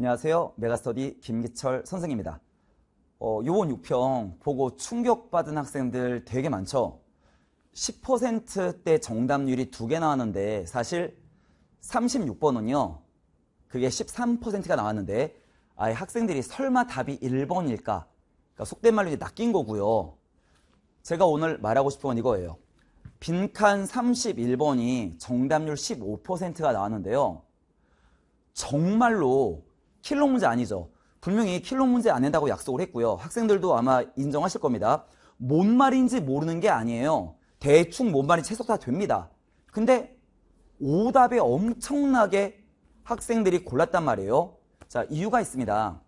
안녕하세요. 메가스터디 김기철 선생입니다. 어, 요번 6평 보고 충격받은 학생들 되게 많죠? 10%대 정답률이 두개 나왔는데 사실 36번은요. 그게 13%가 나왔는데 아예 학생들이 설마 답이 1번일까? 그러니까 속된 말로 이제 낚인 거고요. 제가 오늘 말하고 싶은 건 이거예요. 빈칸 31번이 정답률 15%가 나왔는데요. 정말로 킬롱 문제 아니죠. 분명히 킬롱 문제 안 낸다고 약속을 했고요. 학생들도 아마 인정하실 겁니다. 뭔 말인지 모르는 게 아니에요. 대충 뭔 말이 채소다 됩니다. 근데 오답에 엄청나게 학생들이 골랐단 말이에요. 자, 이유가 있습니다.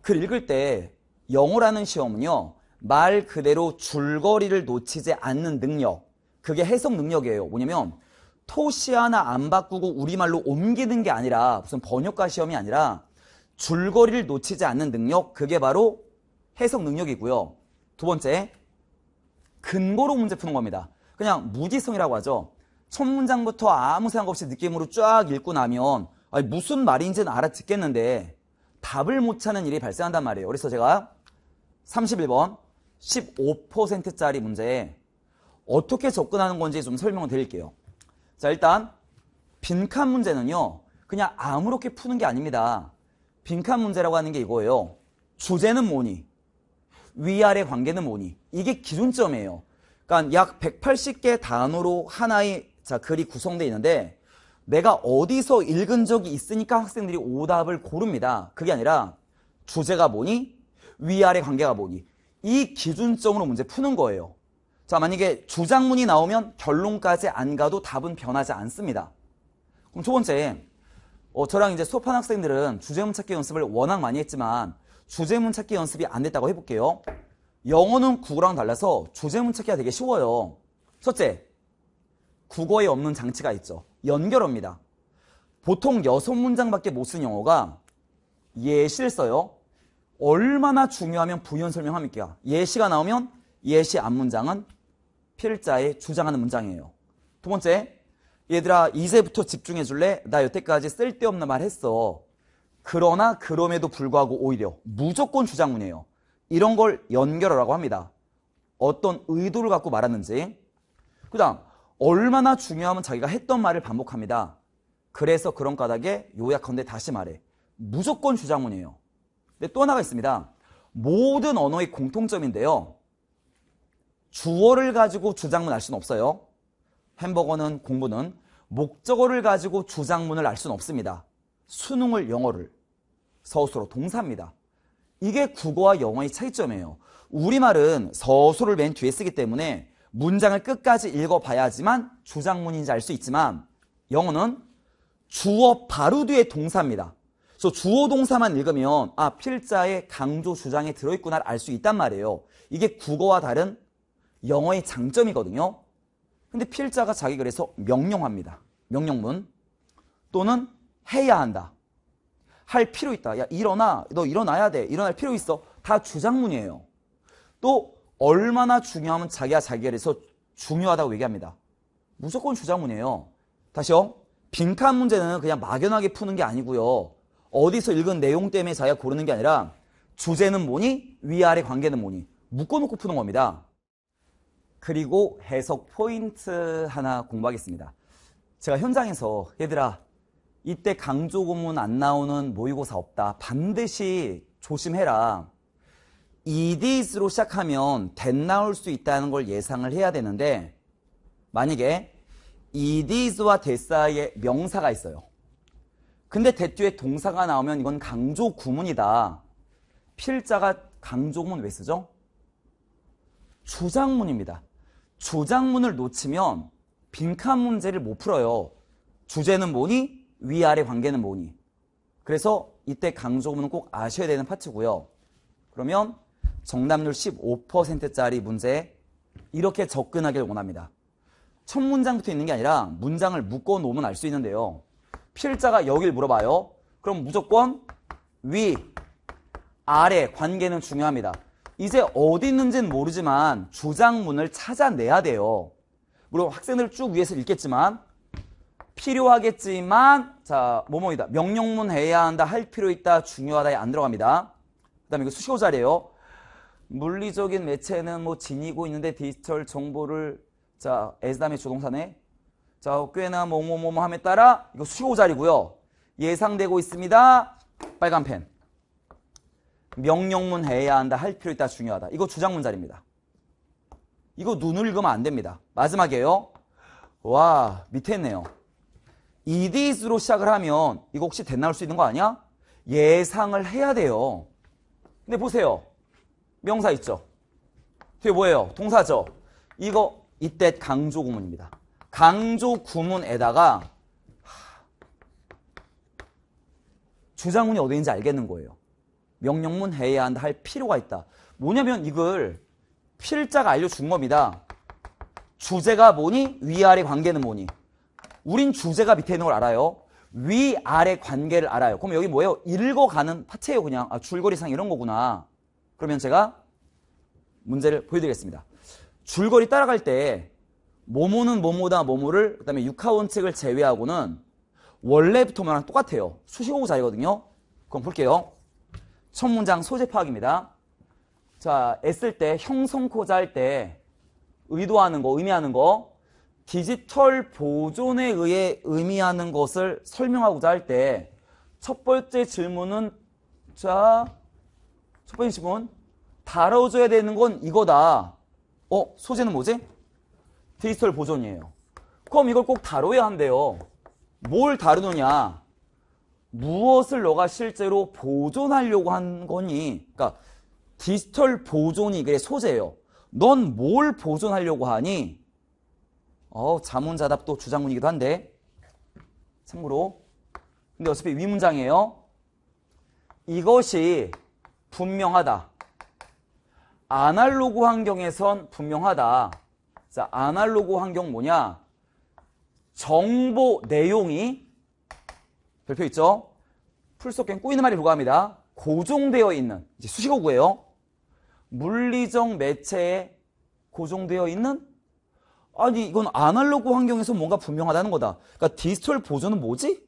글 읽을 때 영어라는 시험은요. 말 그대로 줄거리를 놓치지 않는 능력. 그게 해석 능력이에요. 뭐냐면 토시 하나 안 바꾸고 우리말로 옮기는 게 아니라 무슨 번역가 시험이 아니라 줄거리를 놓치지 않는 능력, 그게 바로 해석 능력이고요. 두 번째, 근거로 문제 푸는 겁니다. 그냥 무지성이라고 하죠. 첫 문장부터 아무 생각 없이 느낌으로 쫙 읽고 나면 아니, 무슨 말인지는 알아듣겠는데 답을 못 찾는 일이 발생한단 말이에요. 그래서 제가 31번 15%짜리 문제에 어떻게 접근하는 건지 좀 설명을 드릴게요. 자 일단 빈칸 문제는요. 그냥 아무렇게 푸는 게 아닙니다. 빈칸 문제라고 하는 게 이거예요. 주제는 뭐니? 위아래 관계는 뭐니? 이게 기준점이에요. 그러니까 약 180개 단어로 하나의 자 글이 구성되어 있는데 내가 어디서 읽은 적이 있으니까 학생들이 오답을 고릅니다. 그게 아니라 주제가 뭐니? 위아래 관계가 뭐니? 이 기준점으로 문제 푸는 거예요. 자 만약에 주장문이 나오면 결론까지 안 가도 답은 변하지 않습니다. 그럼 두 번째 어, 저랑 이제 수업한 학생들은 주제문 찾기 연습을 워낙 많이 했지만 주제문 찾기 연습이 안 됐다고 해볼게요. 영어는 국어랑 달라서 주제문 찾기가 되게 쉬워요. 첫째, 국어에 없는 장치가 있죠. 연결어입니다. 보통 여섯 문장밖에 못 쓴 영어가 예시를 써요. 얼마나 중요하면 부연 설명합니까? 예시가 나오면 예시 앞문장은 필자의 주장하는 문장이에요. 두 번째, 얘들아 이제부터 집중해 줄래? 나 여태까지 쓸데없는 말 했어. 그러나 그럼에도 불구하고 오히려 무조건 주장문이에요. 이런 걸 연결어라고 합니다. 어떤 의도를 갖고 말하는지. 그 다음 얼마나 중요하면 자기가 했던 말을 반복합니다. 그래서 그런 까닭에 요약컨대 다시 말해. 무조건 주장문이에요. 근데 또 하나가 있습니다. 모든 언어의 공통점인데요. 주어를 가지고 주장문 할 수는 없어요. 햄버거는 공부는 목적어를 가지고 주장문을 알 수는 없습니다. 수능을 영어를 서술어 동사입니다. 이게 국어와 영어의 차이점이에요. 우리말은 서술을 맨 뒤에 쓰기 때문에 문장을 끝까지 읽어봐야지만 주장문인지 알 수 있지만 영어는 주어 바로 뒤에 동사입니다. 그래서 주어 동사만 읽으면 아 필자의 강조 주장에 들어있구나를 알 수 있단 말이에요. 이게 국어와 다른 영어의 장점이거든요. 근데 필자가 자기 그래서 명령합니다. 명령문 또는 해야 한다. 할 필요 있다. 야 일어나. 너 일어나야 돼. 일어날 필요 있어. 다 주장문이에요. 또 얼마나 중요하면 자기가자기그래서 중요하다고 얘기합니다. 무조건 주장문이에요. 다시요. 빈칸 문제는 그냥 막연하게 푸는 게 아니고요. 어디서 읽은 내용 때문에 자기가 고르는 게 아니라 주제는 뭐니? 위아래 관계는 뭐니? 묶어놓고 푸는 겁니다. 그리고 해석 포인트 하나 공부하겠습니다. 제가 현장에서 얘들아 이때 강조 고문 안 나오는 모의고사 없다. 반드시 조심해라. 이디스로 시작하면 댄 나올 수 있다는 걸 예상을 해야 되는데 만약에 이디스와 데사의 명사가 있어요. 근데 대뒤에 동사가 나오면 이건 강조 구문이다. 필자가 강조문 왜 쓰죠? 주장문입니다. 조작문을 놓치면 빈칸 문제를 못 풀어요. 주제는 뭐니? 위아래 관계는 뭐니? 그래서 이때 강조문은 꼭 아셔야 되는 파트고요. 그러면 정답률 15%짜리 문제 이렇게 접근하길 원합니다. 첫 문장부터 있는 게 아니라 문장을 묶어 놓으면 알 수 있는데요. 필자가 여길 물어봐요. 그럼 무조건 위, 아래 관계는 중요합니다. 이제 어디 있는지는 모르지만 주장문을 찾아내야 돼요. 물론 학생들 쭉 위에서 읽겠지만 필요하겠지만 자 뭐뭐이다 명령문 해야 한다 할 필요 있다 중요하다에 안 들어갑니다. 그다음에 이거 수시호 자리예요. 물리적인 매체는 뭐 지니고 있는데 디지털 정보를 자 그 에스담의 조동사네. 자 꽤나 뭐뭐뭐뭐 함에 따라 이거 수시호 자리고요. 예상되고 있습니다. 빨간 펜. 명령문 해야 한다, 할 필요 있다, 중요하다. 이거 주장문자리입니다 이거 눈을 읽으면 안 됩니다. 마지막에요. 이 와, 밑에 있네요. 이디스로 시작을 하면 이거 혹시 됐나올 수 있는 거 아니야? 예상을 해야 돼요. 근데 보세요. 명사 있죠? 뒤에 뭐예요? 동사죠? 이거 이때 강조 구문입니다. 강조 구문에다가 주장문이 어디인지 알겠는 거예요. 명령문 해야 한다 할 필요가 있다. 뭐냐면 이걸 필자가 알려준 겁니다. 주제가 뭐니? 위아래 관계는 뭐니? 우린 주제가 밑에 있는 걸 알아요. 위아래 관계를 알아요. 그럼 여기 뭐예요? 읽어가는 파트예요. 그냥 아, 줄거리상 이런 거구나. 그러면 제가 문제를 보여드리겠습니다. 줄거리 따라갈 때 모모는 모모다 모모를 그다음에 육하원칙을 제외하고는 원래부터만 말 똑같아요. 수시공사이거든요 그럼 볼게요. 첫 문장 소재 파악입니다. 자, 애쓸 때 형성코자 할 때 의도하는 거, 의미하는 거 디지털 보존에 의해 의미하는 것을 설명하고자 할 때 첫 번째 질문은 자, 첫 번째 질문 다뤄줘야 되는 건 이거다. 어, 소재는 뭐지? 디지털 보존이에요. 그럼 이걸 꼭 다뤄야 한대요. 뭘 다루느냐? 무엇을 너가 실제로 보존하려고 한 거니? 그러니까 디지털 보존이 그게 소재예요. 넌 뭘 보존하려고 하니? 어, 자문자답도 주장문이기도 한데. 참고로. 근데 어차피 위문장이에요. 이것이 분명하다. 아날로그 환경에선 분명하다. 자, 아날로그 환경 뭐냐? 정보 내용이 별표 있죠? 풀속엔 꼬이는 말이 불과합니다 고정되어 있는 이제 수식어구예요. 물리적 매체에 고정되어 있는 아니 이건 아날로그 환경에서 뭔가 분명하다는 거다. 그러니까 디지털 보조는 뭐지?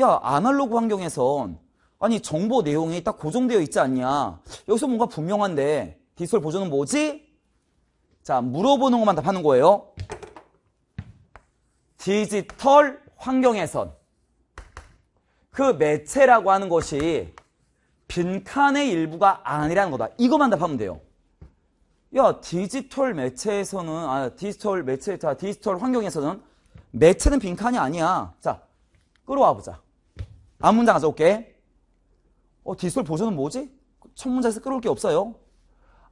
야 아날로그 환경에선 아니 정보 내용이 딱 고정되어 있지 않냐. 여기서 뭔가 분명한데 디지털 보조는 뭐지? 자 물어보는 것만 답하는 거예요. 디지털 환경에선 그 매체라고 하는 것이 빈칸의 일부가 아니라는 거다. 이것만 답하면 돼요. 야, 디지털 매체에서는, 아, 디지털 매체, 자, 디지털 환경에서는 매체는 빈칸이 아니야. 자, 끌어와 보자. 앞 문장 가져올게. 어, 디지털 보조는 뭐지? 첫 문장에서 끌어올 게 없어요.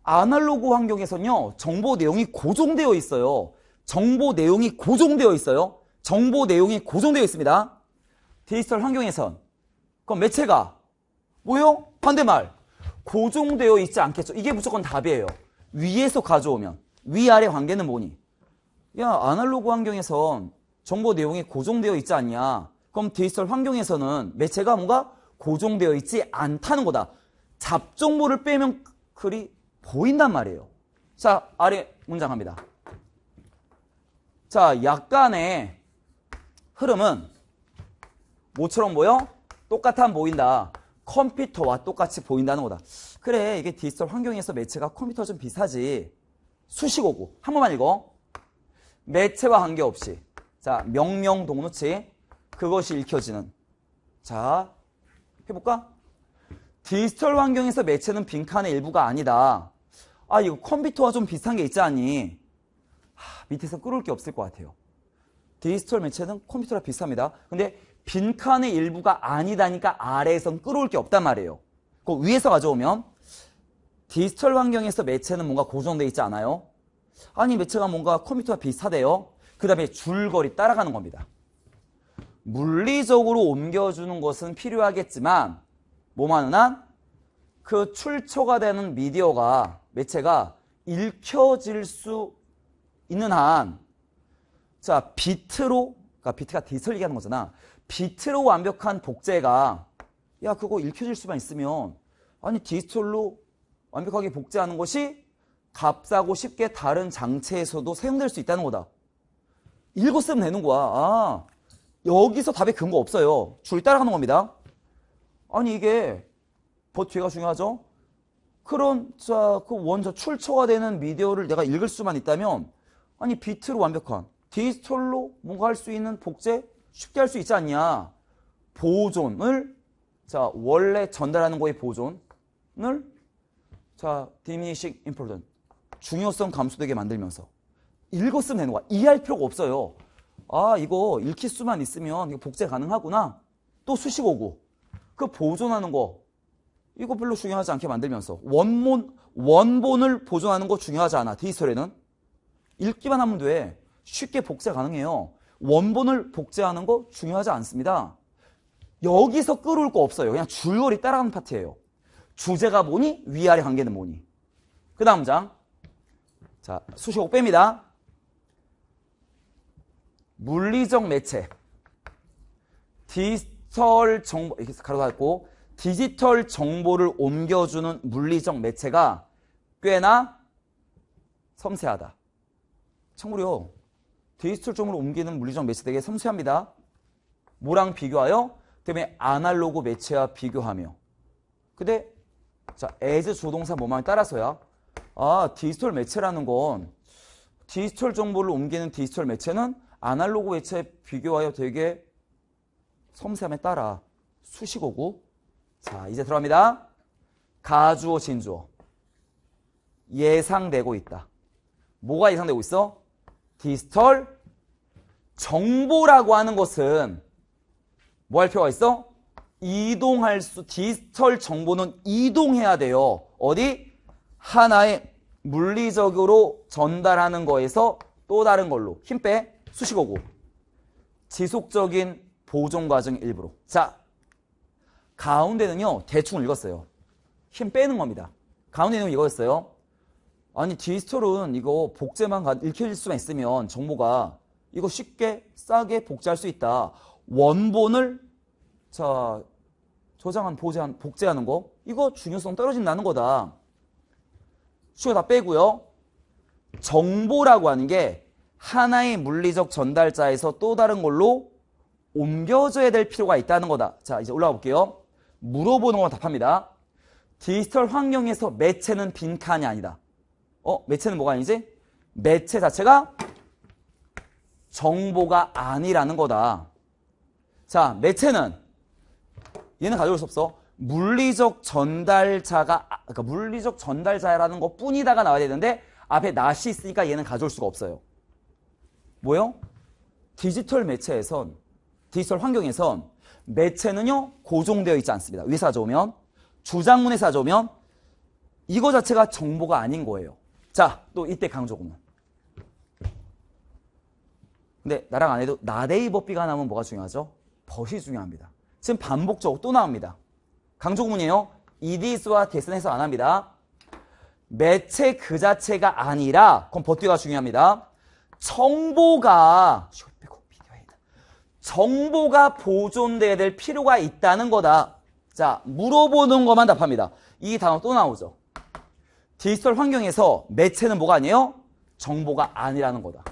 아날로그 환경에서는요, 정보 내용이 고정되어 있어요. 정보 내용이 고정되어 있어요. 정보 내용이 고정되어 있습니다. 디지털 환경에선 그럼 매체가 뭐요? 반대말 고정되어 있지 않겠죠. 이게 무조건 답이에요. 위에서 가져오면 위아래 관계는 뭐니? 야 아날로그 환경에선 정보 내용이 고정되어 있지 않냐. 그럼 디지털 환경에서는 매체가 뭔가 고정되어 있지 않다는 거다. 잡종물을 빼면 글이 보인단 말이에요. 자, 아래 문장 합니다. 자, 약간의 흐름은 뭐처럼 보여? 똑같아 보인다. 컴퓨터와 똑같이 보인다는 거다. 그래, 이게 디지털 환경에서 매체가 컴퓨터 좀 비슷하지. 수식 어고한 번만 읽어. 매체와 관계없이. 자, 명령 동료치. 그것이 읽혀지는. 자, 해볼까? 디지털 환경에서 매체는 빈칸의 일부가 아니다. 아, 이거 컴퓨터와 좀 비슷한 게 있지 않니? 밑에서 끌어올 게 없을 것 같아요. 디지털 매체는 컴퓨터랑 비슷합니다. 근데 빈칸의 일부가 아니다니까 아래에선 끌어올 게 없단 말이에요. 그 위에서 가져오면 디지털 환경에서 매체는 뭔가 고정돼 있지 않아요? 아니 매체가 뭔가 컴퓨터와 비슷하대요. 그 다음에 줄거리 따라가는 겁니다. 물리적으로 옮겨주는 것은 필요하겠지만 뭐만은 한 그 출처가 되는 미디어가 매체가 읽혀질 수 있는 한자 비트로 그러니까 비트가 디지털 얘기하는 거잖아. 비트로 완벽한 복제가 야 그거 읽혀질 수만 있으면 아니 디지털로 완벽하게 복제하는 것이 값싸고 쉽게 다른 장치에서도 사용될 수 있다는 거다. 읽었으면 되는 거야. 아 여기서 답의 근거 없어요. 줄 따라가는 겁니다. 아니 이게 버티가 뭐 중요하죠. 그런 자, 그 원서 출처가 되는 미디어를 내가 읽을 수만 있다면 아니 비트로 완벽한 디지털로 뭔가 할 수 있는 복제 쉽게 할 수 있지 않냐. 보존을 자 원래 전달하는 거의 보존을 자 diminishing importance 중요성 감소되게 만들면서 읽었으면 되는 거야. 이해할 필요가 없어요. 아 이거 읽힐 수만 있으면 복제 가능하구나. 또 수식 어고그 보존하는 거 이거 별로 중요하지 않게 만들면서 원본 원본을 보존하는 거 중요하지 않아. 디지털에는 읽기만 하면 돼. 쉽게 복제 가능해요. 원본을 복제하는 거 중요하지 않습니다. 여기서 끌어올 거 없어요. 그냥 줄거리 따라가는 파트예요. 주제가 뭐니? 위아래 관계는 뭐니? 그 다음 장. 자, 수식어 뺍니다 물리적 매체. 디지털 정보, 이렇게 가로 닫고, 디지털 정보를 옮겨주는 물리적 매체가 꽤나 섬세하다. 참고로 디지털 쪽으로 옮기는 물리적 매체 되게 섬세합니다. 뭐랑 비교하여? 그다음에 아날로그 매체와 비교하며. 근데 자, as 조동사 뭐만 따라서야 아, 디지털 매체라는 건 디지털 정보를 옮기는 디지털 매체는 아날로그 매체에 비교하여 되게 섬세함에 따라 수식어고 자, 이제 들어갑니다. 가주어, 진주어. 예상되고 있다. 뭐가 예상되고 있어? 디지털 정보라고 하는 것은 뭐 할 필요가 있어? 이동할 수, 디지털 정보는 이동해야 돼요. 어디? 하나의 물리적으로 전달하는 거에서 또 다른 걸로. 힘 빼, 수식어고. 지속적인 보존 과정 일부로. 자, 가운데는요, 대충 읽었어요. 힘 빼는 겁니다. 가운데 는용 이거였어요. 아니 디지털은 이거 복제만 읽힐 수만 있으면 정보가 이거 쉽게 싸게 복제할 수 있다. 원본을 자 저장한 보제한 복제하는 거 이거 중요성 떨어진다는 거다. 쉬워 다 빼고요. 정보라고 하는 게 하나의 물리적 전달자에서 또 다른 걸로 옮겨져야 될 필요가 있다는 거다. 자 이제 올라가 볼게요. 물어보는 거 답합니다. 디지털 환경에서 매체는 빈칸이 아니다. 어, 매체는 뭐가 아니지? 매체 자체가 정보가 아니라는 거다. 자, 매체는 얘는 가져올 수 없어. 물리적 전달자가 아, 그러니까 물리적 전달자라는 것 뿐이다가 나와야 되는데 앞에 낫이 있으니까 얘는 가져올 수가 없어요. 뭐요? 디지털 매체에선 디지털 환경에선 매체는요 고정되어 있지 않습니다. 위 사져오면 주장문에 사져오면 이거 자체가 정보가 아닌 거예요. 자, 또 이때 강조 공문. 근데 나랑 안 해도 나데이 버비가 나오면 뭐가 중요하죠? 벗이 중요합니다. 지금 반복적으로 또 나옵니다. 강조 공문이에요. 이디스와 데스에서 안 합니다. 매체 그 자체가 아니라 그럼 버티가 중요합니다. 정보가 정보가 보존돼야 될 필요가 있다는 거다. 자, 물어보는 것만 답합니다. 이 단어 또 나오죠. 디지털 환경에서 매체는 뭐가 아니에요? 정보가 아니라는 거다.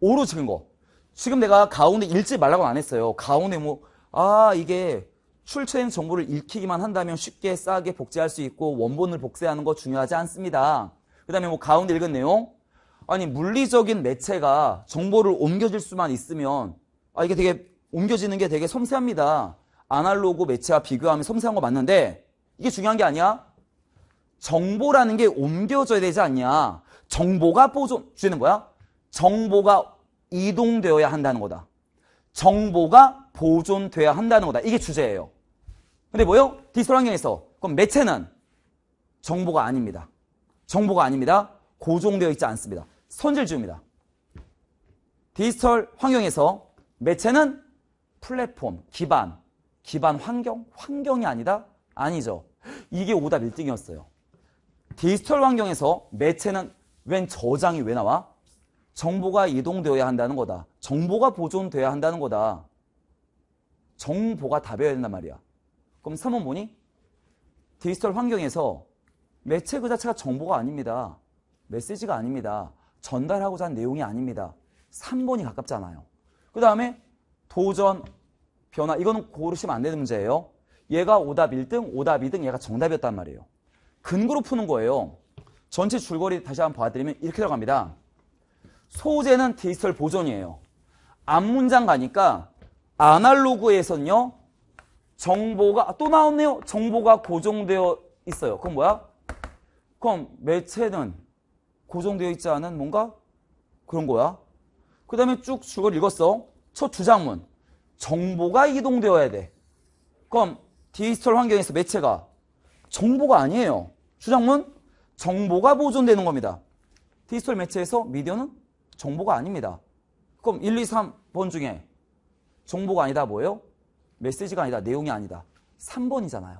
오로 지은 거. 지금 내가 가운데 읽지 말라고 안 했어요. 가운데 뭐, 아, 이게 출처인 정보를 읽히기만 한다면 쉽게 싸게 복제할 수 있고 원본을 복제하는 거 중요하지 않습니다. 그 다음에 뭐 가운데 읽은 내용. 아니, 물리적인 매체가 정보를 옮겨질 수만 있으면, 아, 이게 되게, 옮겨지는 게 되게 섬세합니다. 아날로그 매체와 비교하면 섬세한 거 맞는데, 이게 중요한 게 아니야? 정보라는 게 옮겨져야 되지 않냐. 정보가 보존되는 거야. 정보가 이동되어야 한다는 거다. 정보가 보존돼야 한다는 거다. 이게 주제예요. 근데 뭐요? 디지털 환경에서 그럼 매체는 정보가 아닙니다. 정보가 아닙니다. 고정되어 있지 않습니다. 선질주입니다. 디지털 환경에서 매체는 플랫폼, 기반, 기반 환경, 환경이 아니다? 아니죠. 이게 오답 1등이었어요. 디지털 환경에서 매체는 웬 저장이 왜 나와? 정보가 이동되어야 한다는 거다. 정보가 보존돼야 한다는 거다. 정보가 답이어야 된단 말이야. 그럼 3번 뭐니? 디지털 환경에서 매체 그 자체가 정보가 아닙니다. 메시지가 아닙니다. 전달하고자 하는 내용이 아닙니다. 3번이 가깝잖아요. 그 다음에 도전, 변화 이거는 고르시면 안 되는 문제예요. 얘가 오답 1등, 오답 2등, 얘가 정답이었단 말이에요. 근거로 푸는 거예요. 전체 줄거리 다시 한번 봐드리면 이렇게 들어갑니다. 소재는 디지털 보존이에요. 앞 문장 가니까 아날로그에서는요. 정보가 아, 또 나왔네요. 정보가 고정되어 있어요. 그건 뭐야? 그럼 매체는 고정되어 있지 않은 뭔가 그런 거야. 그 다음에 쭉 줄거리 읽었어. 첫 주장문. 정보가 이동되어야 돼. 그럼 디지털 환경에서 매체가 정보가 아니에요. 주장문 정보가 보존되는 겁니다. 디지털 매체에서 미디어는 정보가 아닙니다. 그럼 1, 2, 3번 중에 정보가 아니다 뭐예요? 메시지가 아니다. 내용이 아니다. 3번이잖아요.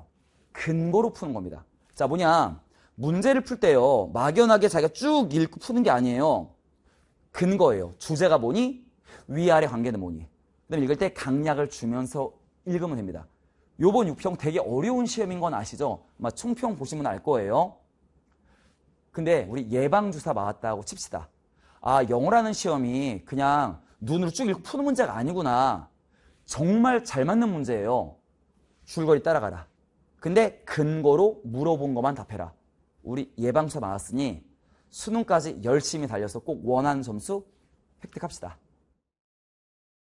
근거로 푸는 겁니다. 자, 뭐냐. 문제를 풀 때요. 막연하게 자기가 쭉 읽고 푸는 게 아니에요. 근거예요. 주제가 뭐니? 위아래 관계는 뭐니? 그다음 읽을 때 강약을 주면서 읽으면 됩니다. 요번 6평 되게 어려운 시험인 건 아시죠? 아마 총평 보시면 알 거예요. 근데 우리 예방주사 맞았다고 칩시다. 아, 영어라는 시험이 그냥 눈으로 쭉 읽고 푸는 문제가 아니구나. 정말 잘 맞는 문제예요. 줄거리 따라가라. 근데 근거로 물어본 것만 답해라. 우리 예방주사 맞았으니 수능까지 열심히 달려서 꼭 원하는 점수 획득합시다.